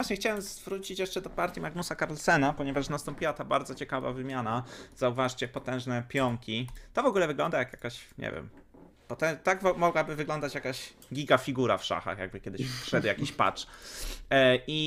Właśnie chciałem zwrócić jeszcze do partii Magnusa Carlsena, ponieważ nastąpiła ta bardzo ciekawa wymiana. Zauważcie, potężne pionki. To w ogóle wygląda jak jakaś, nie wiem, Potem, tak mogłaby wyglądać jakaś gigafigura w szachach, jakby kiedyś wszedł jakiś patch. E, I